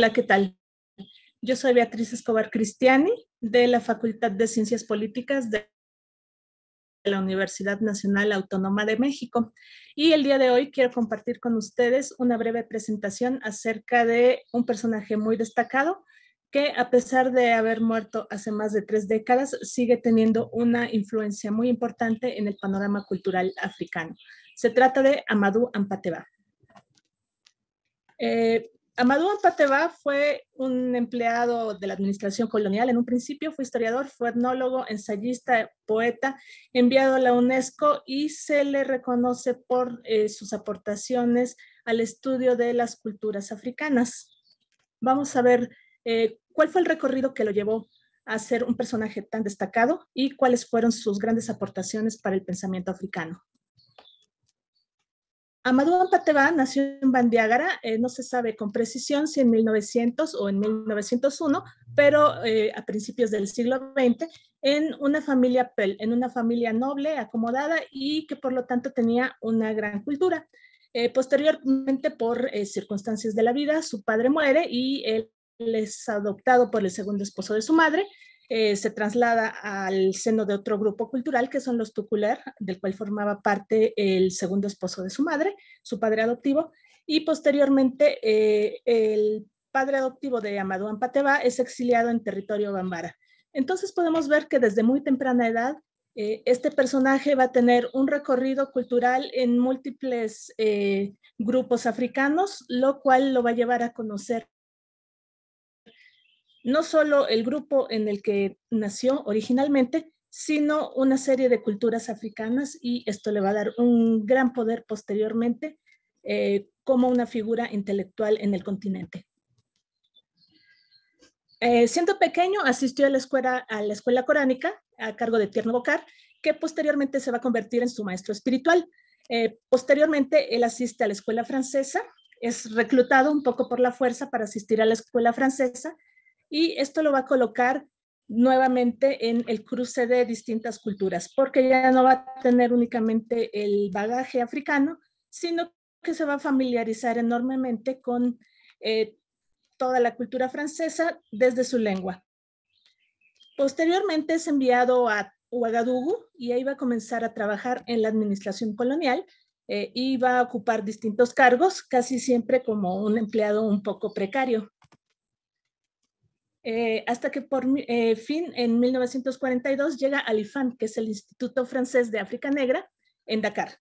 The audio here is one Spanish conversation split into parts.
Hola, ¿qué tal? Yo soy Beatriz Escobar Cristiani de la Facultad de Ciencias Políticas de la Universidad Nacional Autónoma de México y el día de hoy quiero compartir con ustedes una breve presentación acerca de un personaje muy destacado que a pesar de haber muerto hace más de tres décadas, sigue teniendo una influencia muy importante en el panorama cultural africano. Se trata de Amadou Ampateba. Eh, Amadou Pateba fue un empleado de la administración colonial. En un principio fue historiador, fue etnólogo, ensayista, poeta, enviado a la UNESCO y se le reconoce por eh, sus aportaciones al estudio de las culturas africanas. Vamos a ver eh, cuál fue el recorrido que lo llevó a ser un personaje tan destacado y cuáles fueron sus grandes aportaciones para el pensamiento africano. Amadou Ampateba nació en Bandiágara, eh, no se sabe con precisión si en 1900 o en 1901, pero eh, a principios del siglo XX, en una, familia, en una familia noble, acomodada y que por lo tanto tenía una gran cultura. Eh, posteriormente, por circunstancias de la vida, su padre muere y él es adoptado por el segundo esposo de su madre eh, se traslada al seno de otro grupo cultural que son los Tuculer, del cual formaba parte el segundo esposo de su madre, su padre adoptivo, y posteriormente eh, el padre adoptivo de Amadou Ampateba es exiliado en territorio bambara. Entonces podemos ver que desde muy temprana edad eh, este personaje va a tener un recorrido cultural en múltiples grupos africanos, lo cual lo va a llevar a conocer no solo el grupo en el que nació originalmente, sino una serie de culturas africanas y esto le va a dar un gran poder posteriormente eh, como una figura intelectual en el continente. Eh, siendo pequeño, asistió a la, escuela, a la escuela coránica a cargo de Tierno Bocar, que posteriormente se va a convertir en su maestro espiritual. Eh, posteriormente, él asiste a la escuela francesa, es reclutado un poco por la fuerza para asistir a la escuela francesa y esto lo va a colocar nuevamente en el cruce de distintas culturas, porque ya no va a tener únicamente el bagaje africano, sino que se va a familiarizar enormemente con eh, toda la cultura francesa desde su lengua. Posteriormente es enviado a Ouagadougou y ahí va a comenzar a trabajar en la administración colonial eh, y va a ocupar distintos cargos, casi siempre como un empleado un poco precario. Eh, hasta que por eh, fin en 1942 llega al IFAN, que es el Instituto Francés de África Negra, en Dakar.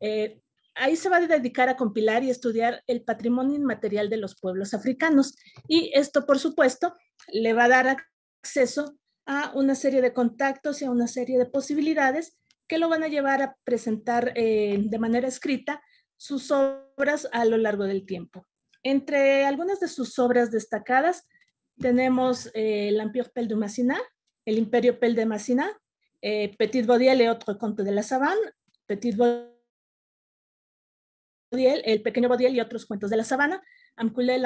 Eh, ahí se va a dedicar a compilar y estudiar el patrimonio inmaterial de los pueblos africanos. Y esto, por supuesto, le va a dar acceso a una serie de contactos y a una serie de posibilidades que lo van a llevar a presentar de manera escrita sus obras a lo largo del tiempo. Entre algunas de sus obras destacadas tenemos eh, el Pel de Massina, el Imperio Pel de Massinat, eh, Petit Bodiel y otro conte de la sabana, Petit Bodiel, el pequeño Bodiel y otros cuentos de la sabana, Amculel,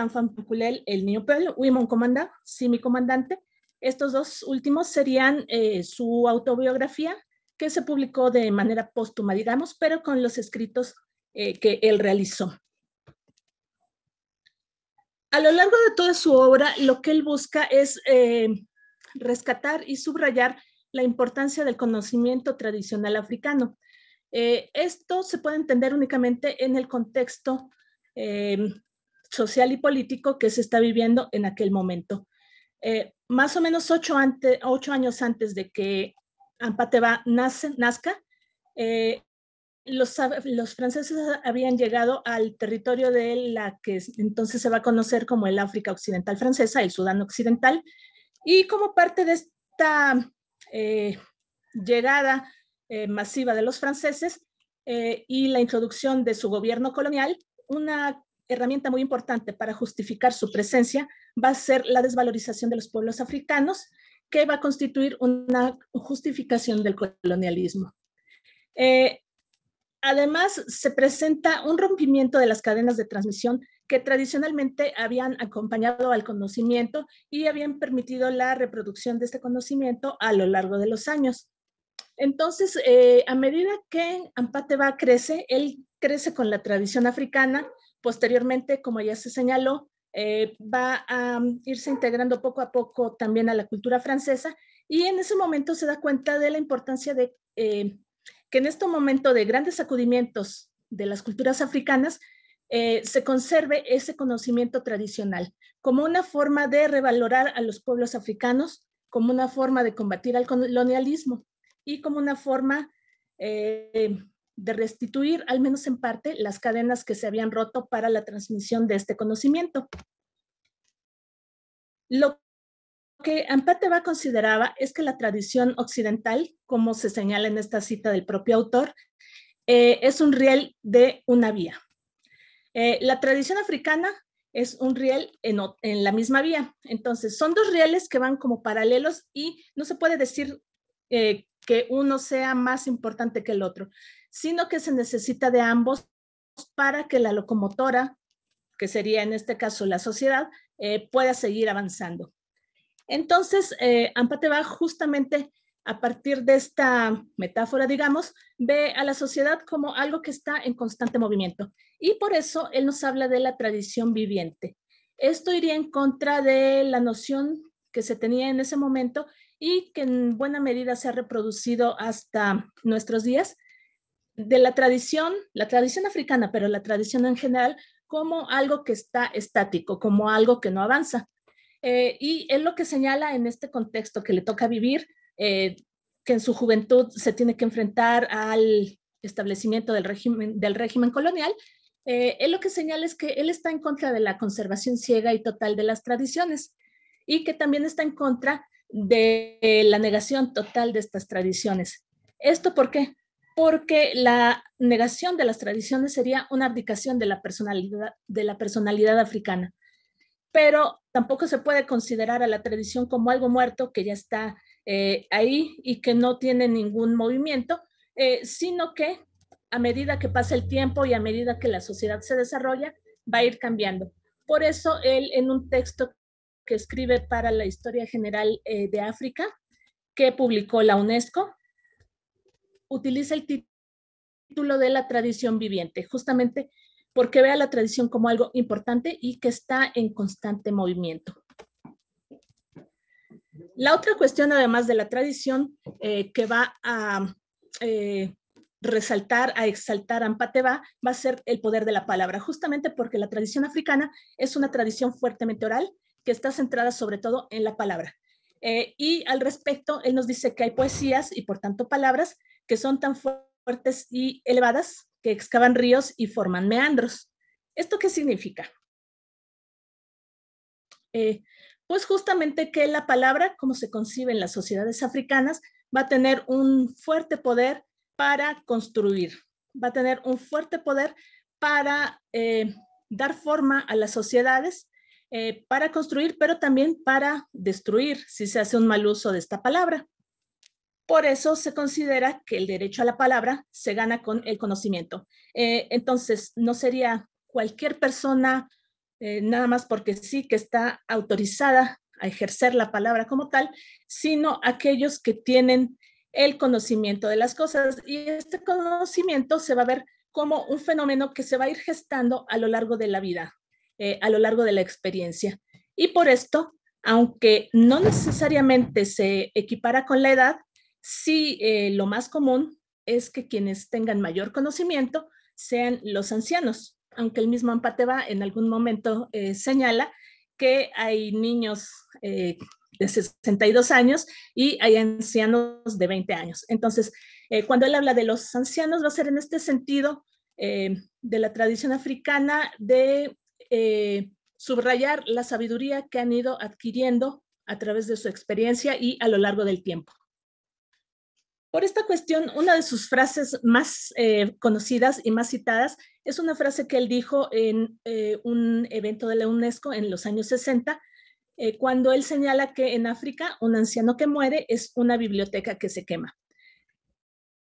el niño Pel, Wimon Comanda, sí, comandante. Estos dos últimos serían eh, su autobiografía que se publicó de manera póstuma, digamos, pero con los escritos eh, que él realizó a lo largo de toda su obra, lo que él busca es eh, rescatar y subrayar la importancia del conocimiento tradicional africano. Eh, esto se puede entender únicamente en el contexto eh, social y político que se está viviendo en aquel momento. más o menos ocho, años antes de que Ampateba nace, nazca, los, franceses habían llegado al territorio de la que entonces se va a conocer como el África Occidental Francesa, el Sudán Occidental, y como parte de esta eh, llegada eh, masiva de los franceses eh, y la introducción de su gobierno colonial, una herramienta muy importante para justificar su presencia va a ser la desvalorización de los pueblos africanos, que va a constituir una justificación del colonialismo además se presenta un rompimiento de las cadenas de transmisión que tradicionalmente habían acompañado al conocimiento y habían permitido la reproducción de este conocimiento a lo largo de los años. Entonces, eh, a medida que Ampateba crece, él crece con la tradición africana, posteriormente, como ya se señaló, eh, va a irse integrando poco a poco también a la cultura francesa y en ese momento se da cuenta de la importancia de eh, en este momento de grandes sacudimientos de las culturas africanas eh, se conserve ese conocimiento tradicional como una forma de revalorar a los pueblos africanos, como una forma de combatir al colonialismo y como una forma eh, de restituir, al menos en parte, las cadenas que se habían roto para la transmisión de este conocimiento. Lo que Ampateva consideraba es que la tradición occidental, como se señala en esta cita del propio autor, eh, es un riel de una vía. Eh, la tradición africana es un riel en, la misma vía. Entonces, son dos rieles que van como paralelos y no se puede decir eh, que uno sea más importante que el otro, sino que se necesita de ambos para que la locomotora, que sería en este caso la sociedad, pueda seguir avanzando. Entonces, eh, va justamente a partir de esta metáfora, digamos, ve a la sociedad como algo que está en constante movimiento. Y por eso él nos habla de la tradición viviente. Esto iría en contra de la noción que se tenía en ese momento y que en buena medida se ha reproducido hasta nuestros días, de la tradición, la tradición africana, pero la tradición en general, como algo que está estático, como algo que no avanza. Eh, y él lo que señala en este contexto que le toca vivir, eh, que en su juventud se tiene que enfrentar al establecimiento del régimen, colonial, eh, él lo que señala es que él está en contra de la conservación ciega y total de las tradiciones y que también está en contra de eh, la negación total de estas tradiciones. ¿Esto por qué? Porque la negación de las tradiciones sería una abdicación de la personalidad, de la personalidad africana pero tampoco se puede considerar a la tradición como algo muerto que ya está eh, ahí y que no tiene ningún movimiento, eh, sino que a medida que pasa el tiempo y a medida que la sociedad se desarrolla, va a ir cambiando. Por eso él en un texto que escribe para la Historia General eh, de África, que publicó la UNESCO, utiliza el título de la tradición viviente, justamente porque ve la tradición como algo importante y que está en constante movimiento. La otra cuestión, además de la tradición, eh, que va a eh, resaltar, a exaltar a Ampateba, va a ser el poder de la palabra, justamente porque la tradición africana es una tradición fuertemente oral que está centrada sobre todo en la palabra. Eh, y al respecto, él nos dice que hay poesías y por tanto palabras que son tan fuertes y elevadas que excavan ríos y forman meandros. ¿Esto qué significa? Eh, pues justamente que la palabra, como se concibe en las sociedades africanas, va a tener un fuerte poder para construir, va a tener un fuerte poder para eh, dar forma a las sociedades, eh, para construir, pero también para destruir si se hace un mal uso de esta palabra. Por eso se considera que el derecho a la palabra se gana con el conocimiento. Eh, entonces, no sería cualquier persona, eh, nada más porque sí, que está autorizada a ejercer la palabra como tal, sino aquellos que tienen el conocimiento de las cosas. Y este conocimiento se va a ver como un fenómeno que se va a ir gestando a lo largo de la vida, eh, a lo largo de la experiencia. Y por esto, aunque no necesariamente se equipara con la edad, si eh, lo más común es que quienes tengan mayor conocimiento sean los ancianos, aunque el mismo Ampateva en algún momento eh, señala que hay niños eh, de 62 años y hay ancianos de 20 años. Entonces, cuando él habla de los ancianos, va a ser en este sentido de la tradición africana de subrayar la sabiduría que han ido adquiriendo a través de su experiencia y a lo largo del tiempo. Por esta cuestión, una de sus frases más eh, conocidas y más citadas es una frase que él dijo en eh, un evento de la UNESCO en los años 60, eh, cuando él señala que en África un anciano que muere es una biblioteca que se quema.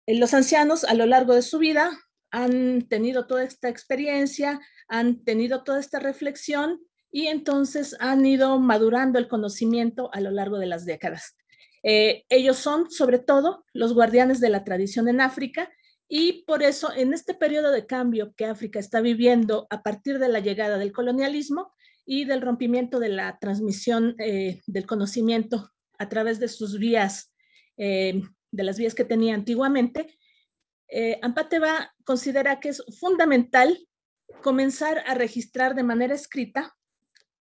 los ancianos a lo largo de su vida han tenido toda esta experiencia, han tenido toda esta reflexión y entonces han ido madurando el conocimiento a lo largo de las décadas. Eh, ellos son, sobre todo, los guardianes de la tradición en África y por eso, en este periodo de cambio que África está viviendo a partir de la llegada del colonialismo y del rompimiento de la transmisión eh, del conocimiento a través de sus vías, eh, de las vías que tenía antiguamente, eh, Ampateva considera que es fundamental comenzar a registrar de manera escrita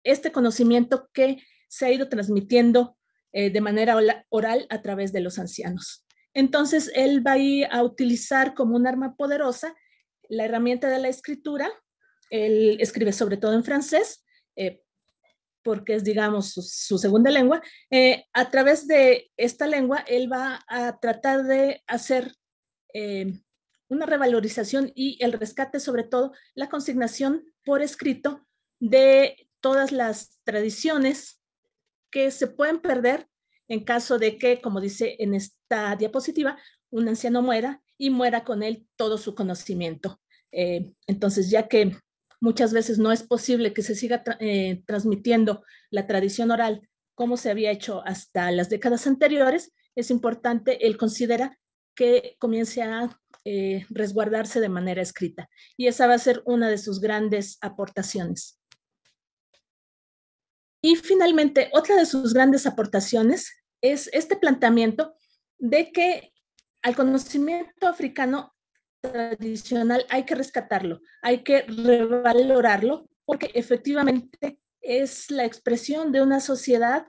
este conocimiento que se ha ido transmitiendo eh, de manera oral a través de los ancianos. Entonces, él va a utilizar como un arma poderosa la herramienta de la escritura. Él escribe sobre todo en francés, eh, porque es, digamos, su, segunda lengua. Eh, a través de esta lengua, él va a tratar de hacer una revalorización y el rescate, sobre todo, la consignación por escrito de todas las tradiciones se pueden perder en caso de que, como dice en esta diapositiva, un anciano muera y muera con él todo su conocimiento. Eh, entonces, ya que muchas veces no es posible que se siga eh, transmitiendo la tradición oral como se había hecho hasta las décadas anteriores, es importante, él considera que comience a eh, resguardarse de manera escrita. Y esa va a ser una de sus grandes aportaciones. Y finalmente, otra de sus grandes aportaciones es este planteamiento de que al conocimiento africano tradicional hay que rescatarlo, hay que revalorarlo, porque efectivamente es la expresión de una sociedad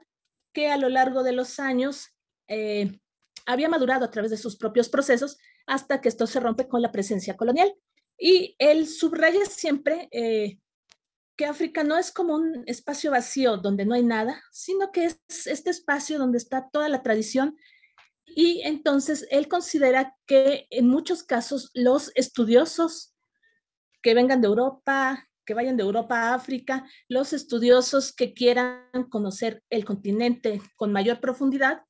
que a lo largo de los años eh, había madurado a través de sus propios procesos hasta que esto se rompe con la presencia colonial. Y él subraya siempre eh, que África no es como un espacio vacío donde no hay nada, sino que es este espacio donde está toda la tradición y entonces él considera que en muchos casos los estudiosos que vengan de Europa, que vayan de Europa a África, los estudiosos que quieran conocer el continente con mayor profundidad,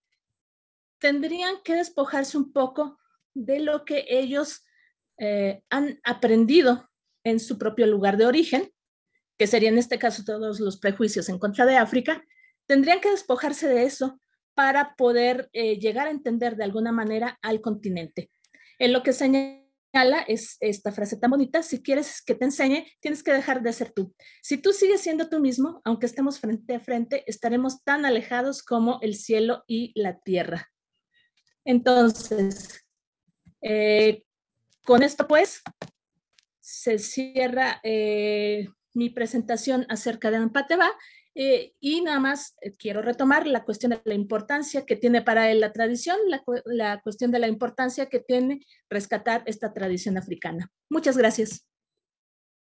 tendrían que despojarse un poco de lo que ellos eh, han aprendido en su propio lugar de origen que serían en este caso todos los prejuicios en contra de África, tendrían que despojarse de eso para poder eh, llegar a entender de alguna manera al continente. En lo que señala es esta frase tan bonita, si quieres que te enseñe, tienes que dejar de ser tú. Si tú sigues siendo tú mismo, aunque estemos frente a frente, estaremos tan alejados como el cielo y la tierra. Entonces, eh, con esto pues se cierra eh, mi presentación acerca de Ampateba eh, y nada más eh, quiero retomar la cuestión de la importancia que tiene para él la tradición, la cuestión de la importancia que tiene rescatar esta tradición africana. Muchas gracias.